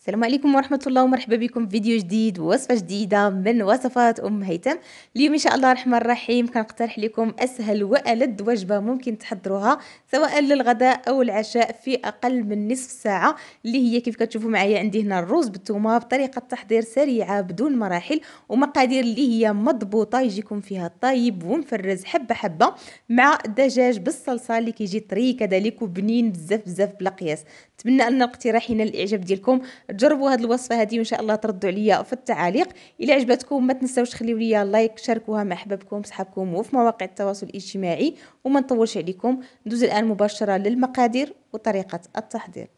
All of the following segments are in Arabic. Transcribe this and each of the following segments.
السلام عليكم ورحمة الله ومرحبا بكم في فيديو جديد ووصفة جديدة من وصفات أم هيثم اليوم إن شاء الله الرحمن الرحيم كنقترح لكم أسهل وألذ وجبة ممكن تحضروها سواء للغداء أو العشاء في أقل من نصف ساعة اللي هي كيف كتشوفوا معايا عندي هنا الرز بالثومة بطريقة تحضير سريعة بدون مراحل ومقادير اللي هي مضبوطة يجيكم فيها طيب ومفرز حبة حبة مع الدجاج بالصلصة اللي كيجي طري كذلك وبنين بزاف بزاف بلا قياس نتمنى أن الاقتراح ينال الإعجاب ديالكم جربوا هذه الوصفه هذه وان شاء الله تردوا عليا في التعاليق الا عجبتكم ما تنساوش تخليو ليا لايك شاركوها مع احبابكم صحابكم وفي مواقع التواصل الاجتماعي وما نطولش عليكم ندوز الان مباشره للمقادير وطريقه التحضير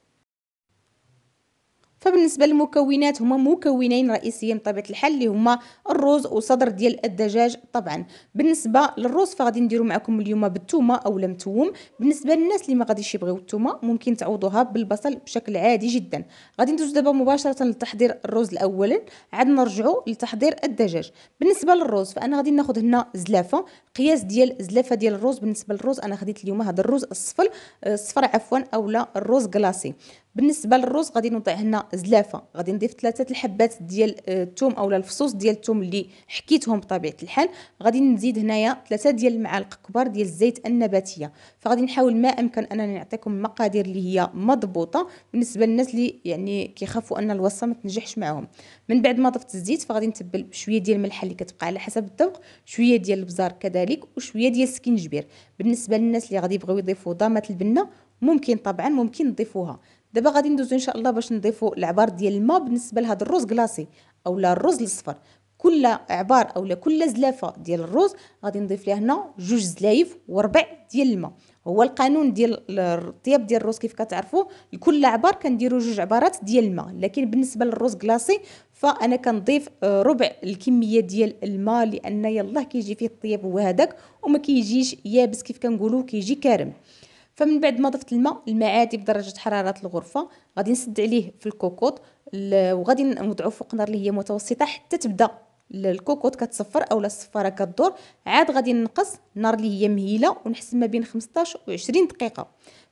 فبالنسبه للمكونات هما مكونين رئيسيين بطبيعه الحال اللي هما الرز وصدر ديال الدجاج طبعا بالنسبه للرز فغادي نديرو معكم اليوم بالثومه اولا متوم بالنسبه للناس اللي ما غاديش يبغيو الثومه ممكن تعوضوها بالبصل بشكل عادي جدا غادي ندوز دابا مباشره لتحضير الرز الاول عاد نرجعو لتحضير الدجاج بالنسبه للرز فانا غادي ناخذ هنا زلافه قياس ديال زلافه ديال الرز بالنسبه للرز انا خديت اليوم هذا الرز الصفر آه، الصفر عفوا اولا الرز كلاصي بالنسبه للرز غادي نوضع هنا زلافه غادي نضيف ثلاثه الحبات ديال آه، الثوم اولا الفصوص ديال الثوم اللي حكيتهم بطبيعه الحال غادي نزيد هنايا ثلاثه ديال المعالق كبار ديال الزيت النباتيه فغادي نحاول ما امكن انني نعطيكم مقادير اللي هي مضبوطه بالنسبه للناس اللي يعني كيخافوا ان الوصفه ما تنجحش معاهم من بعد ما ضفت الزيت فغادي نتبل بشويه ديال الملح اللي كتبقى على حسب الذوق شويه ديال البزار كذلك وشويه ديال السكينجبير بالنسبه للناس اللي غادي يبغيو يضيفوا ضامه البنه ممكن طبعا ممكن نضيفوها دابا غادي ندوزو ان شاء الله باش نضيفو العبار ديال الماء بالنسبه لهذا الرز كلاصي اولا الرز الاصفر كل عبار اولا كل زلافه ديال الرز غادي نضيف ليها هنا جوج زلايف وربع ديال الماء هو القانون ديال الطياب ديال الرز كيف كتعرفوا لكل عبار كنديروا جوج عبارات ديال الماء لكن بالنسبه للرز كلاصي فانا كنضيف آه، ربع الكميه ديال الماء لان يلاه كيجي فيه الطياب هو هذاك وما كيجيش يابس كيف كنقولوا كيجي كارم فمن بعد ما ضفت الماء المعادي بدرجه حراره الغرفه غادي نسد عليه في الكوكوط وغادي نوضعو فوق نار اللي هي متوسطه حتى تبدا الكوكوط كتصفر اولا الصفاره كدور عاد غادي نقص النار اللي هي مهيله ونحسن ما بين 15 و 20 دقيقه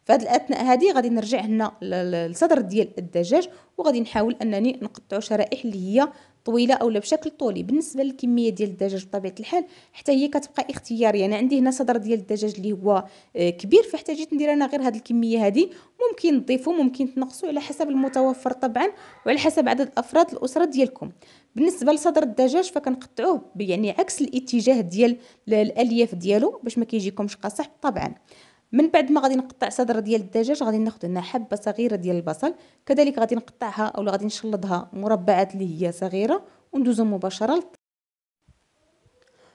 فهاد الاثناء هذه غادي نرجع هنا للصدر ديال الدجاج وغادي نحاول انني نقطعو شرائح اللي هي طويله اولا بشكل طولي بالنسبه للكميه ديال الدجاج بطبيعه الحال حتى هي كتبقى اختياريه يعني انا عندي هنا صدر ديال الدجاج اللي هو آه، كبير فاحتاجيت ندير انا غير هاد الكميه هذه ممكن نضيفو ممكن تنقصو على حسب المتوفر طبعا وعلى حسب عدد افراد الاسره ديالكم بالنسبه لصدر الدجاج فكنقطعوه يعني عكس الاتجاه ديال الالياف ديالو باش ما كيجيكمش قاصح طبعا من بعد ما غادي نقطع صدر ديال الدجاج غادي ناخذ هنا حبه صغيره ديال البصل كذلك غادي نقطعها اولا غادي نشلضها مربعات اللي هي صغيره وندوزو مباشره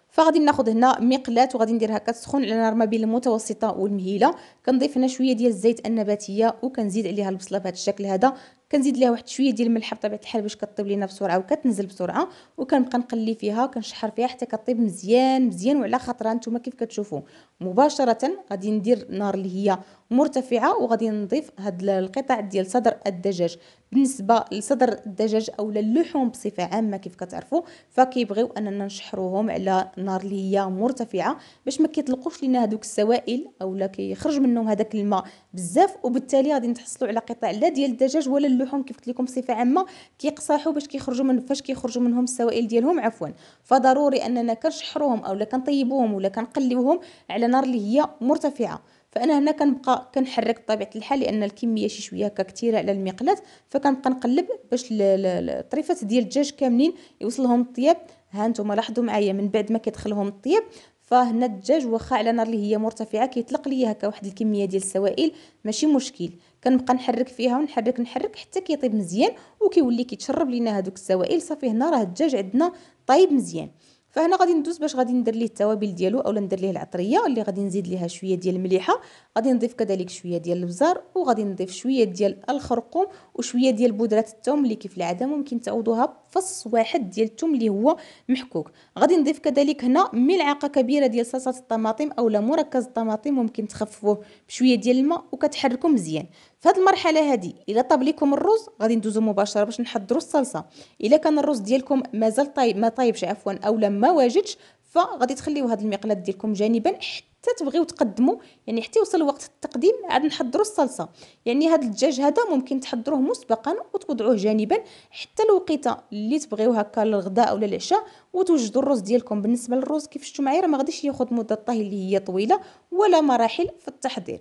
فغادي ناخذ هنا مقلات وغادي نديرها كتسخن على نار ما بين المتوسطه والمهيله كنضيف هنا شويه ديال الزيت النباتيه وكنزيد عليها البصله بهذا الشكل هذا كنزيد ليها واحد شويه ديال الملح بطبيعه الحال باش كطيب لينا بسرعه وكتنزل بسرعه وكنبقى نقلي فيها وكنشحر فيها حتى كطيب مزيان مزيان وعلى خاطرها نتوما كيف كتشوفوا مباشره غادي ندير نار اللي هي مرتفعه وغادي نضيف هاد القطع ديال صدر الدجاج بالنسبه لصدر الدجاج او اللحوم بصفه عامه كيف كتعرفوا فكيبغيو اننا نشحروهم على نار اللي هي مرتفعه باش ما كيطلقوش لنا هذوك السوائل اولا كيخرج منهم هذاك الماء بزاف وبالتالي غادي نتحصلوا على قطع لا ديال الدجاج ولا اللحوم كيف قلت لكم بصفه عامه كيقصاحوا باش كيخرجوا من فاش كيخرجوا منهم السوائل ديالهم عفوا فضروري اننا كنشحروهم اولا كنطيبوهم ولا كنقليوهم على نار اللي هي مرتفعه فانا هنا كنبقى كنحرك بطبيعه الحال لان الكميه شي شويه هكا كثيره على المقلاه فكنبقى نقلب باش الطريفات ديال الدجاج كاملين يوصلهم الطياب ها انتم لاحظوا معايا من بعد ما كيدخلهم الطياب فهنا الدجاج واخا على نار اللي هي مرتفعه كيطلق ليا هكا واحد الكميه ديال السوائل ماشي مشكل كنبقى نحرك فيها ونحرك نحرك حتى كيطيب مزيان وكيولي كيتشرب لينا هذوك السوائل صافي هنا راه الدجاج عندنا طايب مزيان فهنا غادي ندوز باش غادي ندير ليه التوابل ديالو اولا ندير ليه العطريه اللي غادي نزيد ليها شويه ديال المليحه غادي نضيف كذلك شويه ديال البزار وغادي نضيف شويه ديال الخرقوم وشويه ديال بودره الثوم اللي كيف العاده ممكن تعوضوها فص واحد ديال الثوم اللي هو محكوك غادي نضيف كذلك هنا ملعقه كبيره ديال صلصه الطماطم اولا مركز الطماطم ممكن تخففوه بشويه ديال الماء وكتحركوا مزيان في هذه المرحله هذه الا طاب لكم الرز غادي ندوزو مباشره باش نحضروا الصلصه الا كان الرز ديالكم مازال طايب ما طايبش عفوا اولا ما واجدش فغادي تخليو هذه المقلاه ديالكم جانبا حتى حتى تبغيو تقدموا يعني حتى يوصل وقت التقديم عاد نحضروا الصلصه يعني هذا الدجاج هذا ممكن تحضروه مسبقا وتوضعوه جانبا حتى الوقيته اللي تبغيو هكا للغداء ولا العشاء وتوجدوا الرز ديالكم بالنسبه للرز كيف شفتوا معايا راه ما غاديش ياخذ مده طهي اللي هي طويله ولا مراحل في التحضير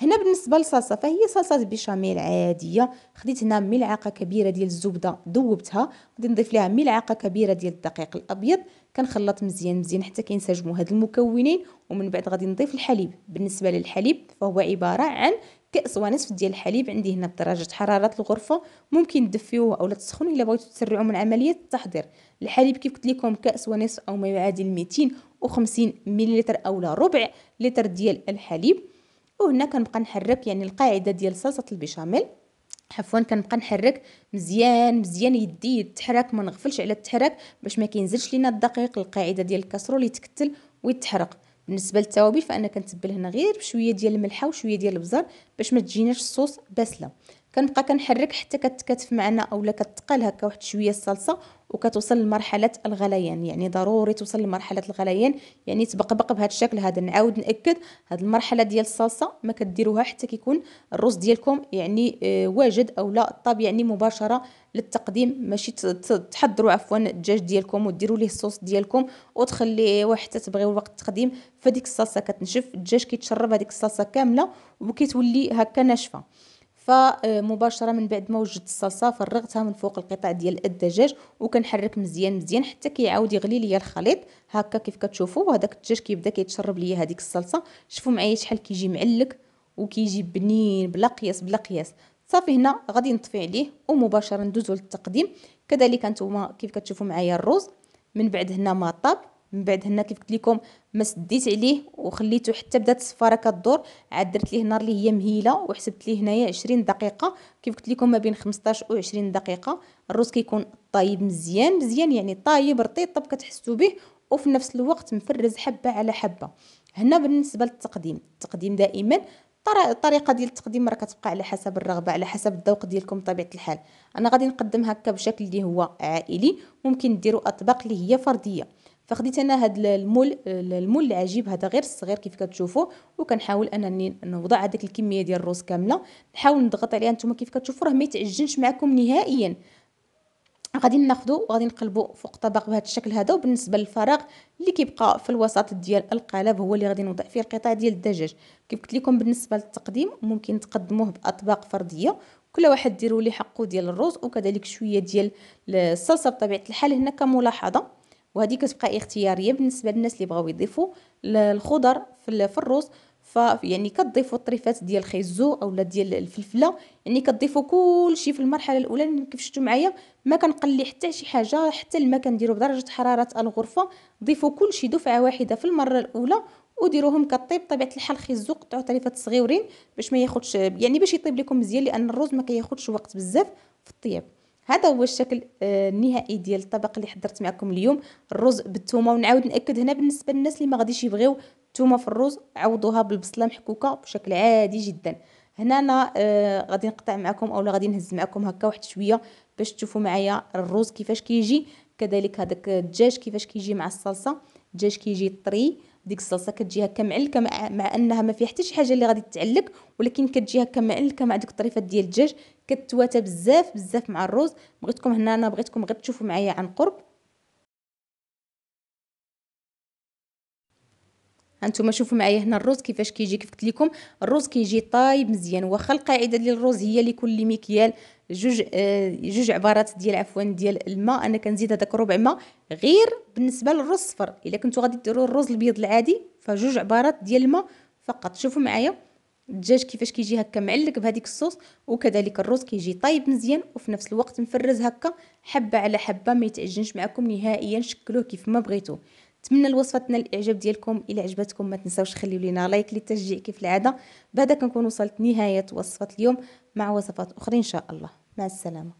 هنا بالنسبه للصلصه فهي صلصه بيشاميل عاديه خديت هنا ملعقه كبيره ديال الزبده ذوبتها غادي نضيف لها ملعقه كبيره ديال الدقيق الابيض كنخلط مزيان مزيان حتى كينسجموا هاد المكونين ومن بعد غادي نضيف الحليب بالنسبه للحليب فهو عباره عن كاس ونصف ديال الحليب عندي هنا بدرجه حراره الغرفه ممكن تدفيوه اولا تسخنوه الا بغيتو تسرعوا من عمليه التحضير الحليب كيف قلت لكم كاس ونصف او ما يعادل 250 ملل اولا ربع لتر ديال الحليب وهنا كنبقى نحرك يعني القاعده ديال صلصه البيشاميل عفوا كنبقى نحرك مزيان مزيان يدي يتحرك ما نغفلش على التحرك باش ما كينزلش لينا الدقيق القاعده ديال الكسرول يتكتل ويتحرق بالنسبه للتوابل فانا كنتبل هنا غير بشويه ديال الملحه وشويه ديال البزار باش ما تجيناش الصوص باسله كنبقى كنحرك حتى كتكتف معنا اولا كتقال هكا واحد شويه الصلصه وكتوصل لمرحله الغليان يعني ضروري توصل لمرحله الغليان يعني تبقبق بهذا الشكل هذا نعاود ناكد هذه المرحله ديال الصلصه ما كديروها حتى كيكون الرز ديالكم يعني آه، واجد اولا طاب يعني مباشره للتقديم ماشي تحضروا عفوا الدجاج ديالكم وديروا ليه الصوص ديالكم وتخليوه حتى تبغيو وقت التقديم فديك الصلصه كتنشف الدجاج كيتشرب هذيك الصلصه كامله وكتولي هكا ناشفه فمباشره من بعد ما وجدت الصلصه فرغتها من فوق القطع ديال الدجاج وكنحرك مزيان مزيان حتى كيعاود يغلي ليا الخليط هكا كيف كتشوفوا وهذاك الدجاج كيبدا كيتشرب ليا هذيك الصلصه شوفوا معايا شحال كيجي معلك وكيجي بنين بلا قياس بلا قياس صافي هنا غادي نطفي عليه ومباشره ندوزو للتقديم كذلك انتما كيف كتشوفوا معايا الرز من بعد هنا ما طاب من بعد هنا كيف قلت لكم ما سديت عليه وخليته حتى بدات الصفاره كدور عاد درت ليه النار اللي هي مهيله وحسبت ليه هنايا 20 دقيقه كيف قلت لكم ما بين 15 و 20 دقيقه الرز كيكون طايب مزيان مزيان يعني طايب رطيب كتحسوا به وفي نفس الوقت مفرز حبه على حبه هنا بالنسبه للتقديم التقديم دائما الطريقه ديال التقديم راه كتبقى على حسب الرغبه على حسب الذوق ديالكم بطبيعه الحال انا غادي نقدم هكا بشكل اللي هو عائلي ممكن ديروا اطباق اللي هي فرديه فخديت انا هاد المول المول العجيب هذا غير الصغير كيف كتشوفوا وكنحاول انني نوضع هذيك الكميه ديال الروز كامله نحاول نضغط عليها نتوما كيف كتشوفوا راه ما يتعجنش معكم نهائيا غادي ناخذو وغادي نقلبو فوق طبق بهذا الشكل هذا وبالنسبه للفراغ اللي كيبقى في الوسط ديال القالب هو اللي غادي نوضع فيه القطع ديال الدجاج كيف قلت لكم بالنسبه للتقديم ممكن تقدموه باطباق فرديه كل واحد ديروا لي حقه ديال الرز وكذلك شويه ديال الصلصه بطبيعه الحال هنا كملاحظه وهذه كتبقى اختياريه بالنسبه للناس اللي بغاو يضيفوا الخضر في الروز ف يعني كتضيفوا الطريفات ديال الخيزو اولا ديال الفلفله يعني كتضيفوا كلشي في المرحله الاولى كيف شفتوا معايا ما كنقلي حتى شي حاجه حتى الماء كنديرو بدرجه حراره الغرفه ضيفوا كلشي دفعه واحده في المره الاولى وديروهم كطيب بطبيعه الحال خيزو قطعوا طريفات صغيورين باش ما ياخذش يعني باش يطيب لكم مزيان لان الروز ما كياخذش وقت بزاف في الطياب هذا هو الشكل آه، النهائي ديال الطبق اللي حضرت معكم اليوم الرز بالثومه ونعاود ناكد هنا بالنسبه للناس اللي ما غاديش يبغيو الثومه في الرز عوضوها بالبصله محكوكه بشكل عادي جدا هنا انا آه غادي نقطع معكم اولا غادي نهز معكم هكا واحد شويه باش تشوفوا معايا الرز كيفاش كيجي كذلك هذاك الدجاج كيفاش كيجي مع الصلصه الدجاج كيجي طري ديك الصلصه كتجي هكا معلكه مع, مع انها ما فيها حتى شي حاجه اللي غادي تعلك ولكن كتجي هكا معلكه مع ديك الطريفات ديال الدجاج كتواتى بزاف بزاف مع الرز بغيتكم هنا انا بغيتكم غير تشوفوا معايا عن قرب هانتوما شوفوا معايا هنا الرز كيفاش كيجي كيف قلت لكم الرز كيجي طايب مزيان واخا القاعده ديال الرز هي لكل مكيال جوج آه، جوج عبارات ديال عفوا ديال الماء انا كنزيد هذاك ربع ماء غير بالنسبه للرز الصفر الا كنتو غادي ديروا الرز الابيض العادي فجوج عبارات ديال الماء فقط شوفوا معايا الدجاج كيفاش كيجي هكا معلك بهذيك الصوص وكذلك الرز كيجي طايب مزيان وفي نفس الوقت مفرز هكا حبه على حبه ما يتعجنش معكم نهائيا شكلوه كيف ما بغيتو نتمنى الوصفه تنال الاعجاب ديالكم الا عجبتكم ما تنساوش خليو لينا لايك للتشجيع كيف العاده بهذا كنكون وصلت نهايه وصفه اليوم مع وصفات اخرى ان شاء الله مع السلامة